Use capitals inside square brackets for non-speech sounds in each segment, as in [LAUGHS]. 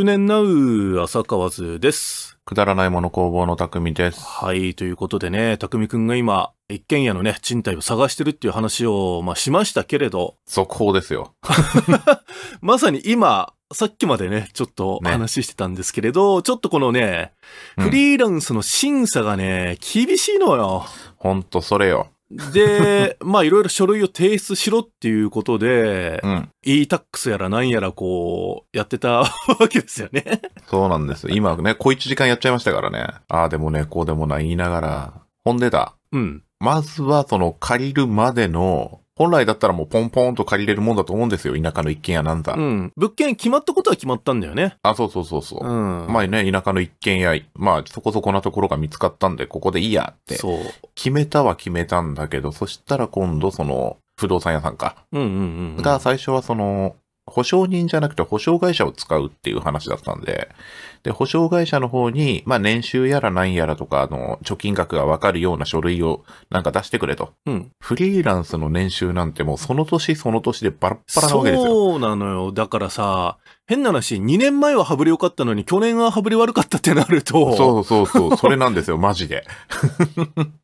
周年ナウ浅川図です。くだらないもの工房の匠です。はい、ということでね、匠くんが今、一軒家のね、賃貸を探してるっていう話を、まあ、しましたけれど。続報ですよ。まさに今、さっきまでね、ちょっと話してたんですけれど、ね、ちょっとこのね、フリーランスの審査がね、うん、厳しいのよ。ほんとそれよ。で、[LAUGHS] まあいろいろ書類を提出しろっていうことで、うん、e-tax やら何やらこう、やってた [LAUGHS] わけですよね。そうなんですよ。今ね、小一時間やっちゃいましたからね。ああでもね、こうでもない言いながら、ほんでだ。うん。まずはその借りるまでの本来だったらもうポンポンと借りれるもんだと思うんですよ。田舎の一軒家なんだ。うん。物件決まったことは決まったんだよね。あ、そうそうそうそう。うん。まあね、田舎の一軒家、まあそこそこなところが見つかったんで、ここでいいやって。そう。決めたは決めたんだけど、そしたら今度その、不動産屋さんか。うんうんうん、うん、が、最初はその、保証人じゃなくて保証会社を使うっていう話だったんで、で、保証会社の方に、まあ、年収やら何やらとか、あの、貯金額がわかるような書類をなんか出してくれと。うん。フリーランスの年収なんてもうその年その年でバラッバラなわけですよ。そうなのよ。だからさ、変な話、2年前は羽振り良かったのに、去年は羽振り悪かったってなると。そうそうそう、それなんですよ、[LAUGHS] マジで。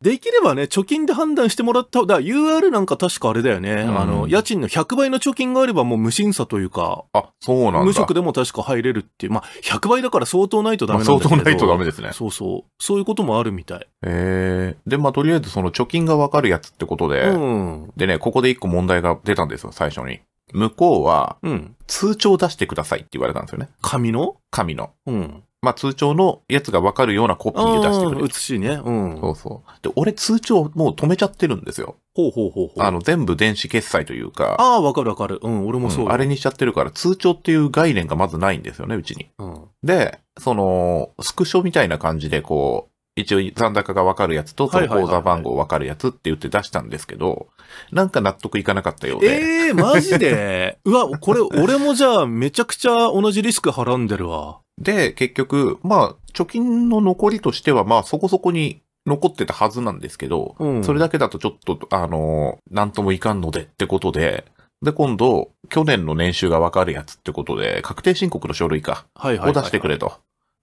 できればね、貯金で判断してもらった、だ UR なんか確かあれだよね、うん、あの、家賃の100倍の貯金があればもう無審査というか、あ、そうなん無職でも確か入れるっていう、まあ、100倍だから相当ないとダメなんだけど、まあ、相当ないとダメですね。そうそう。そういうこともあるみたい。えー、で、まあ、とりあえずその貯金がわかるやつってことで、うん、でね、ここで一個問題が出たんですよ、最初に。向こうは、うん、通帳出してくださいって言われたんですよね。紙の紙の。うん。まあ通帳のやつがわかるようなコピーで出してくれる。写しいね。うん。そうそう。で、俺通帳もう止めちゃってるんですよ。ほうほうほうほう。あの、全部電子決済というか。ああ、わかるわかる。うん、俺もそう、うん、あれにしちゃってるから、通帳っていう概念がまずないんですよね、うちに。うん。で、その、スクショみたいな感じでこう、一応残高がわかるやつと、その口座番号わかるやつって言って出したんですけど、なんか納得いかなかったようで。ええー、マジで [LAUGHS] うわ、これ俺もじゃあめちゃくちゃ同じリスクはらんでるわ。で、結局、まあ、貯金の残りとしては、まあそこそこに残ってたはずなんですけど、うん、それだけだとちょっと、あの、なんともいかんのでってことで、で、今度、去年の年収がわかるやつってことで、確定申告の書類か。はいはいはいはい、を出してくれと。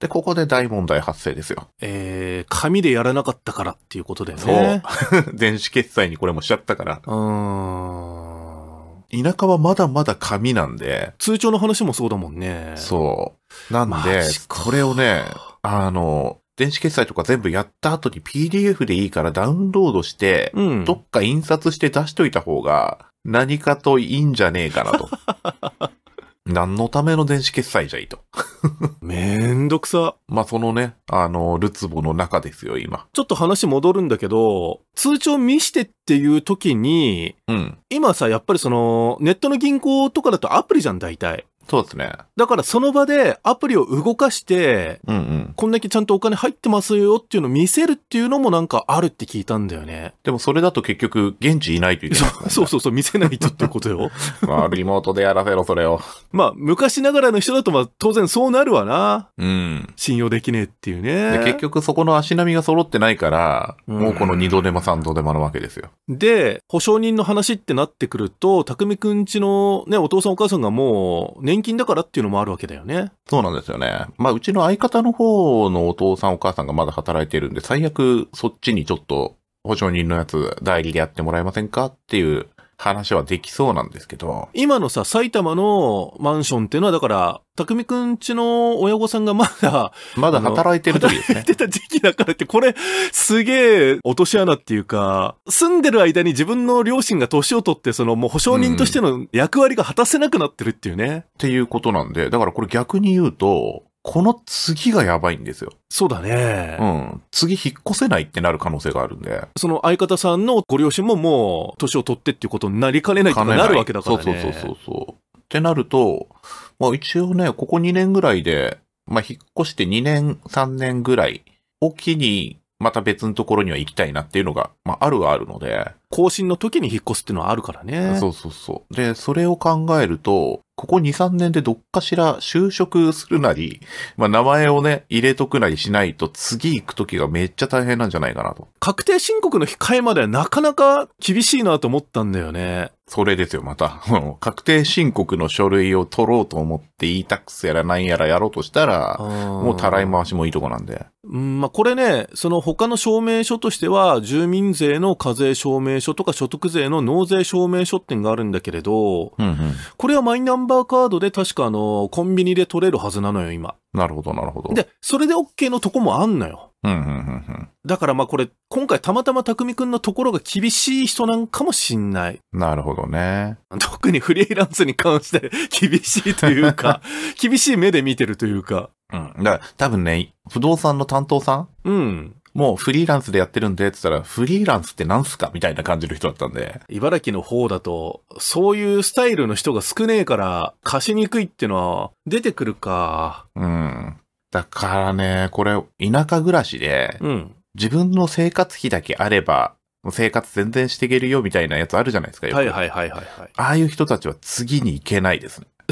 で、ここで大問題発生ですよ。えー、紙でやらなかったからっていうことでね。そう。[LAUGHS] 電子決済にこれもしちゃったから。うーん。田舎はまだまだ紙なんで。通帳の話もそうだもんね。そう。なんで、これをね、あの、電子決済とか全部やった後に PDF でいいからダウンロードして、うん、どっか印刷して出しといた方が何かといいんじゃねえかなと。[LAUGHS] 何のための電子決済じゃいいと。めんどくさ。まあ、そのね、あの、ルツボの中ですよ、今。ちょっと話戻るんだけど、通帳見してっていう時に、うん。今さ、やっぱりその、ネットの銀行とかだとアプリじゃん、大体。そうですね。だからその場でアプリを動かして、うんうん、こんだけちゃんとお金入ってますよっていうのを見せるっていうのもなんかあるって聞いたんだよね。でもそれだと結局現地いないといけない、ね、そうそうそう、見せないとってことよ。[LAUGHS] まあ、リモートでやらせろ、それを。まあ、昔ながらの人だとまあ当然そうなるわな。うん。信用できねえっていうね。結局そこの足並みが揃ってないから、うん、もうこの二度手間三度手間なわけですよ。で、保証人の話ってなってくると、匠くんちのね、お父さんお母さんがもう、年転だからっていうのもあるわけだよね。そうなんですよね。まあ、うちの相方の方のお父さんお母さんがまだ働いてるんで、最悪そっちにちょっと保証人のやつ代理でやってもらえませんかっていう話はできそうなんですけど。今のさ、埼玉のマンションっていうのはだから、匠くんちの親御さんがまだ、まだ働いてる時ですね。働いてた時期だからって、これ、すげえ落とし穴っていうか、住んでる間に自分の両親が年を取って、そのもう保証人としての役割が果たせなくなってるっていうね。うん、っていうことなんで、だからこれ逆に言うと、この次がやばいんですよ。そうだね。うん。次引っ越せないってなる可能性があるんで。その相方さんのご両親ももう、年を取ってっていうことになりかねないてなるわけだからね。そうそうそうそう。ってなると、まあ一応ね、ここ2年ぐらいで、まあ引っ越して2年、3年ぐらいおきに、また別のところには行きたいなっていうのが、まああるはあるので、更新の時に引っ越すっていうのはあるからね。そうそうそう。で、それを考えると、ここ2、3年でどっかしら就職するなり、まあ名前をね、入れとくなりしないと次行く時がめっちゃ大変なんじゃないかなと。確定申告の控えまではなかなか厳しいなと思ったんだよね。それですよ、また。[LAUGHS] 確定申告の書類を取ろうと思って e-tax やらなんやらやろうとしたら、もうたらい回しもいいとこなんで。うん、まあこれね、その他の証明書としては、住民税の課税証明所とか所得税の納税証明書ってのがあるんだけれど、うんうん、これはマイナンバーカードで確かあの、コンビニで取れるはずなのよ、今。なるほど、なるほど。で、それで OK のとこもあんのよ。だからまあこれ、今回たまたま匠くんのところが厳しい人なんかもしんない。なるほどね。特にフリーランスに関して [LAUGHS] 厳しいというか、[LAUGHS] 厳しい目で見てるというか。うん。だから多分ね、不動産の担当さんうん。もうフリーランスでやってるんで、って言ったら、フリーランスってなんすかみたいな感じの人だったんで。茨城の方だと、そういうスタイルの人が少ねえから、貸しにくいってのは出てくるか。うん。だからね、これ、田舎暮らしで、うん、自分の生活費だけあれば、生活全然していけるよみたいなやつあるじゃないですか。はいはいはいはい、はい。ああいう人たちは次に行けないですね。[LAUGHS]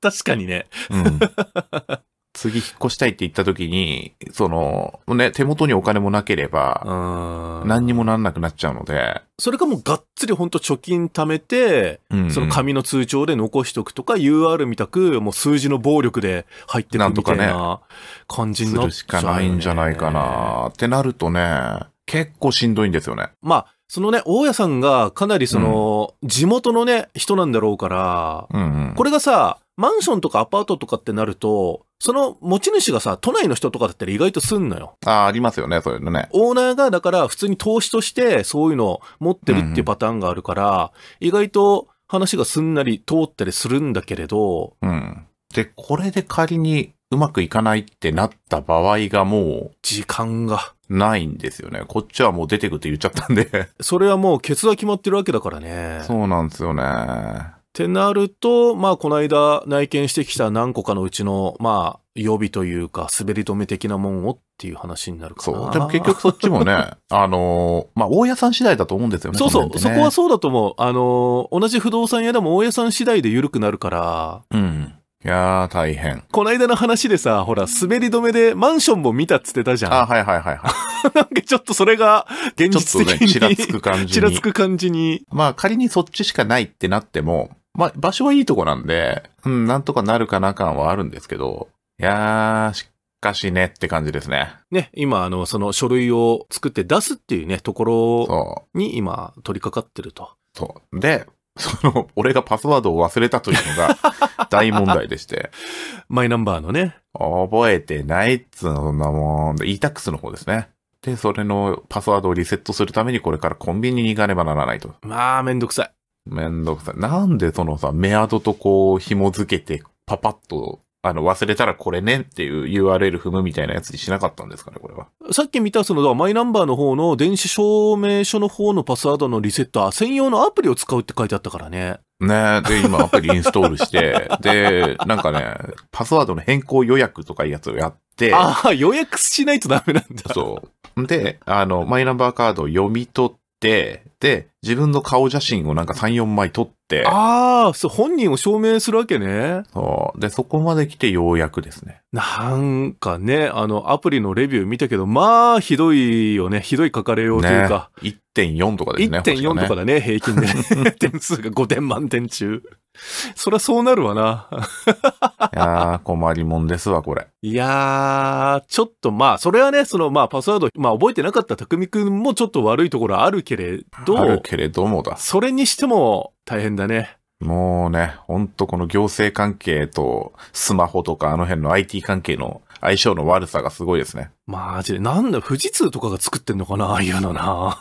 確かにね。うん。[LAUGHS] 次引っ越したいって言った時に、その、ね、手元にお金もなければ、何にもなんなくなっちゃうので。それかもうがっつり本当貯金貯めて、うんうん、その紙の通帳で残しとくとか、UR みたく、もう数字の暴力で入ってくるみたいな感じになっちゃう、ね、するしかないんじゃないかなってなるとね、結構しんどいんですよね。まあ、そのね、大家さんがかなりその、うん、地元のね、人なんだろうから、うんうん、これがさ、マンションとかアパートとかってなると、その持ち主がさ、都内の人とかだったら意外とすんのよ。ああ、ありますよね、そういうのね。オーナーが、だから普通に投資としてそういうのを持ってるっていうパターンがあるから、うん、意外と話がすんなり通ったりするんだけれど。うん。で、これで仮にうまくいかないってなった場合がもう。時間が。ないんですよね。こっちはもう出てくって言っちゃったんでそれはもうケツは決まってるわけだからね。そうなんですよね。ってなると、まあ、この間内見してきた何個かのうちの、まあ、予備というか、滑り止め的なもんをっていう話になるかな。そう。でも結局そっちもね、[LAUGHS] あのー、まあ、大家さん次第だと思うんですよね。そうそう、ね、そこはそうだと思う。あのー、同じ不動産屋でも大家さん次第で緩くなるから。うん。いやー、大変。この間の話でさ、ほら、滑り止めでマンションも見たっつってたじゃん。あ、はいはいはいはい。[LAUGHS] なんかちょっとそれが、現実的に。ちょっとね、ちらつく感じに。ちらつく感じに。まあ、仮にそっちしかないってなっても、まあ、場所はいいとこなんで、うん、なんとかなるかな感はあるんですけど、いやー、しかしねって感じですね。ね、今、あの、その書類を作って出すっていうね、ところに今取り掛かってると。そう。で、[LAUGHS] その、俺がパスワードを忘れたというのが [LAUGHS] 大問題でして。マイナンバーのね。覚えてないっつうの、そんなもん。e-tax の方ですね。で、それのパスワードをリセットするためにこれからコンビニに行かねばならないと。まあ、めんどくさい。めんどくさい。なんでそのさ、メアドとこう紐付けて、パパッと、あの、忘れたらこれねっていう URL 踏むみたいなやつにしなかったんですかね、これは。さっき見たその、マイナンバーの方の電子証明書の方のパスワードのリセッター専用のアプリを使うって書いてあったからね。ねで、今アプリインストールして、[LAUGHS] で、なんかね、パスワードの変更予約とかいうやつをやって。ああ、予約しないとダメなんだ。そう。で、あの、マイナンバーカードを読み取って、で、自分の顔写真をなんか3、4枚撮って。ああ、そう、本人を証明するわけね。そう。で、そこまで来てようやくですね。なんかね、あの、アプリのレビュー見たけど、まあ、ひどいよね。ひどい書かれようというか。ね、1.4とかですね。1.4とかだね、ね平均で、[LAUGHS] 点数が5点満点中。そりゃそうなるわな。[LAUGHS] いやー、困りもんですわ、これ。いやー、ちょっとまあ、それはね、そのまあ、パスワード、まあ、覚えてなかった匠くんもちょっと悪いところあるけれど、けれどもだ。それにしても大変だね。もうね、ほんとこの行政関係とスマホとかあの辺の IT 関係の相性の悪さがすごいですね。マジで。なんだ、富士通とかが作ってんのかなああいうのな。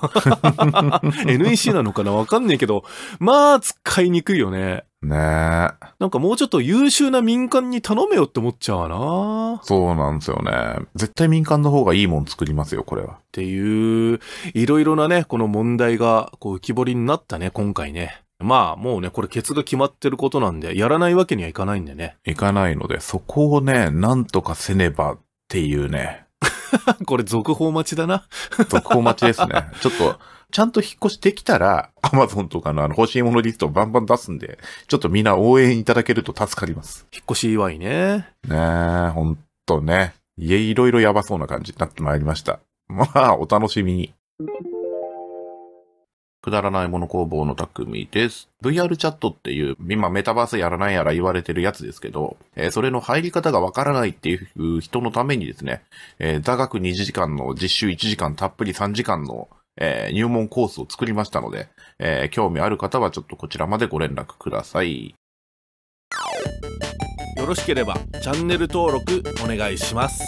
NEC [LAUGHS] なのかなわかんねえけど、まあ、使いにくいよね。ねえ。なんかもうちょっと優秀な民間に頼めよって思っちゃうな。そうなんですよね。絶対民間の方がいいもん作りますよ、これは。っていう、いろいろなね、この問題がこう浮き彫りになったね、今回ね。まあ、もうね、これ、ケツが決まってることなんで、やらないわけにはいかないんでね。いかないので、そこをね、なんとかせねばっていうね。[LAUGHS] これ、続報待ちだな。[LAUGHS] 続報待ちですね。ちょっと、ちゃんと引っ越しできたら、アマゾンとかのあの欲しいものリストをバンバン出すんで、ちょっとみんな応援いただけると助かります。引っ越し祝いね。ねえ、ほんとね。家いろいろやばそうな感じになってまいりました。まあ、お楽しみに。くだらないもの工房の匠です。VR チャットっていう、今メタバースやらないやら言われてるやつですけど、えー、それの入り方がわからないっていう人のためにですね、えー、座学2時間の実習1時間たっぷり3時間のえー、入門コースを作りましたので、えー、興味ある方はちょっとこちらまでご連絡ください。よろしければチャンネル登録お願いします。